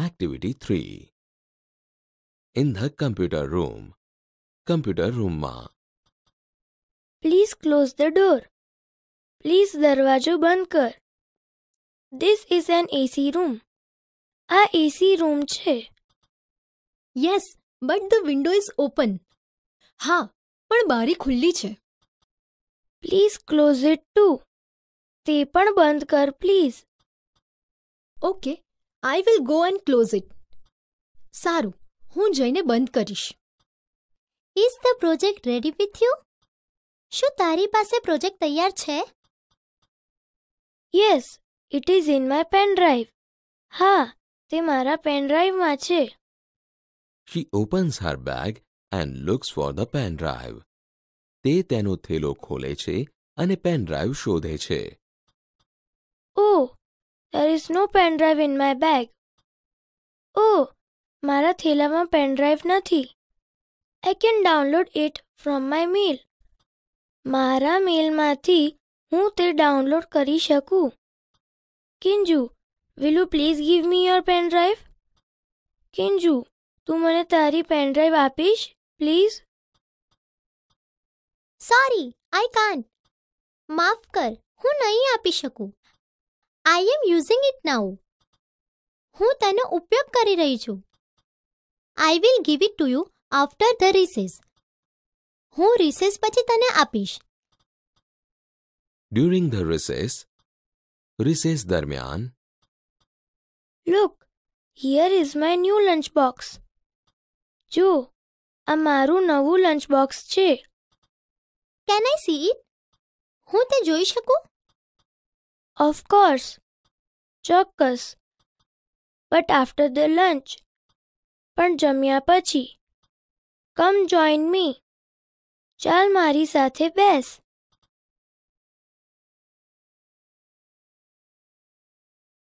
Activity 3 In the computer room Computer room ma Please close the door. Please darwajo band kar. This is an AC room. આ AC room છે yes but the window is open હા પણ બારી ખુલ્લી છે please close it to તે પણ બંધ કર please okay I will go and close it સારું હું જઈને બંધ કરીશ is the project ready with you શું તારી પાસે પ્રોજેક્ટ તૈયાર છે yes it is in my pen drive હા તે મારા પેન ડ્રાઈવમાં છે she opens her bag and looks for the pen drive તે તેનો થેલો ખોલે છે અને પેન ડ્રાઈવ શોધે છે ઓહ There is no pen drive in my bag. Oh, મારા થેલામાં પેન ડ્રાઈવ નથી I can download it from my mail મારા મેલમાંથી હું તે ડાઉનલોડ કરી શકું Kinju will you please give me your pen drive Kinju તું મને તારી પેન ડ્રાઈવ આપીશ પ્લીઝ સોરી આઈ કાન માફ કર હું નહીં આપી શકું આઈ એમ યુઝિંગ ઇટ નાઉ હું તેનો ઉપયોગ કરી રહી છું I will give it to you after the recess હું રિસેસ પછી તને આપીશ ડ્યુરિંગ ધ રિસેસ રિસેસ દરમિયાન look here is my new lunch box જો આ મારું નવું લંચ બોક્સ છે કેન આઈ સી ઇટ હું તે જોઈ શકું Of course. ચોક્કસ બટ આફ્ટર ધ લંચ પણ જમ્યા પછી કમ જોઈન મી ચાલ મારી સાથે બેસ